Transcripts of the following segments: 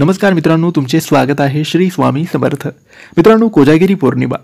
नमस्कार मित्रांनो तुमचे स्वागत आहे श्री स्वामी समर्थ मित्रांनो कोजागिरी पौर्णिमा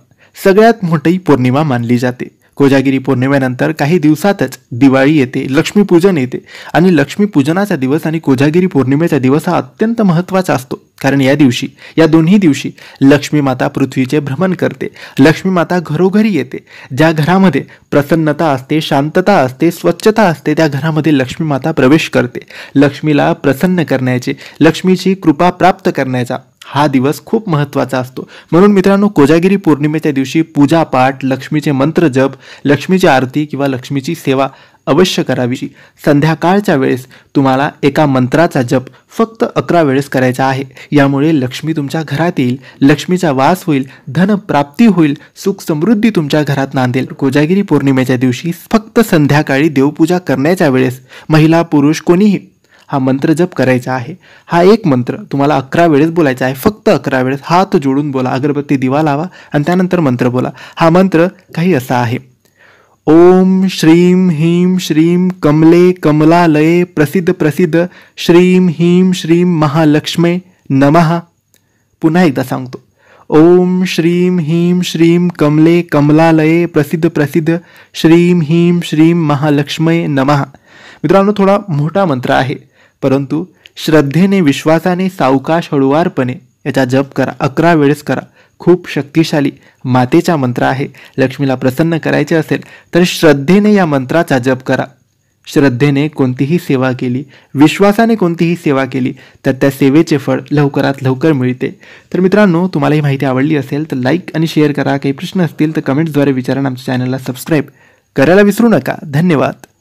सगळ्यात मोठी पौर्णिमा मानली जाते कोजागिरी पौर्णिमेनंतर काही दिवसातच दिवाळी येते लक्ष्मीपूजन येते आणि लक्ष्मीपूजनाचा दिवस आणि कोजागिरी पौर्णिमेचा दिवस हा अत्यंत महत्त्वाचा असतो कारण या दिवशी या दोन्ही दिवशी लक्ष्मी माता पृथ्वीचे भ्रमण करते लक्ष्मी माता घरोघरी येते ज्या घरामध्ये प्रसन्नता असते शांतता असते स्वच्छता असते त्या घरामध्ये लक्ष्मी माता प्रवेश करते लक्ष्मीला प्रसन्न करण्याचे लक्ष्मीची कृपा प्राप्त करण्याचा हा दिवस खूप महत्त्वाचा असतो म्हणून मित्रांनो कोजागिरी पौर्णिमेच्या दिवशी पूजापाठ लक्ष्मीचे मंत्र जप लक्ष्मीची आरती किंवा लक्ष्मीची सेवा अवश्य करावी संध्याकाळच्या वेळेस तुम्हाला एका मंत्राचा जप फक्त अकरा वेळेस करायचा आहे यामुळे लक्ष्मी तुमच्या घरात येईल लक्ष्मीचा वास होईल धनप्राप्ती होईल सुख समृद्धी तुमच्या घरात नांदेल कोजागिरी पौर्णिमेच्या दिवशी फक्त संध्याकाळी देवपूजा करण्याच्या वेळेस महिला पुरुष कोणीही हा मंत्र जप करायचा आहे हा एक मंत्र तुम्हाला अकरा वेळेस बोलायचा आहे फक्त अकरा वेळेस हात जोडून बोला अगरबत्ती दिवा लावा आणि त्यानंतर मंत्र बोला हा मंत्र काही असा आहे ओम श्रीम हीम श्रीम कमले कमलालये प्रसिद्ध प्रसिद्ध श्रीम हीम श्रीम महालक्ष्मे नमः पुन्हा एकदा सांगतो ओम श्रीम हीम श्रीम कमले कमलालये प्रसिद्ध प्रसिद्ध श्रीम हीम श्रीम महालक्ष्मे नमः मित्रांनो थोडा मोठा मंत्र आहे परंतु श्रद्धेने विश्वासाने सावकाश हळुवारपणे याचा जप करा अकरा वेळेस करा खूप शक्तिशाली मातेचा मंत्र आहे लक्ष्मीला प्रसन्न करायचे असेल तर श्रद्धेने या मंत्राचा जप करा श्रद्धेने कोणतीही सेवा केली विश्वासाने कोणतीही सेवा केली तर त्या सेवेचे फळ लवकरात लवकर मिळते तर मित्रांनो तुम्हाला ही माहिती आवडली असेल तर लाईक आणि शेअर करा काही प्रश्न असतील तर कमेंट्सद्वारे विचारा आमच्या चॅनलला सबस्क्राईब करायला विसरू नका धन्यवाद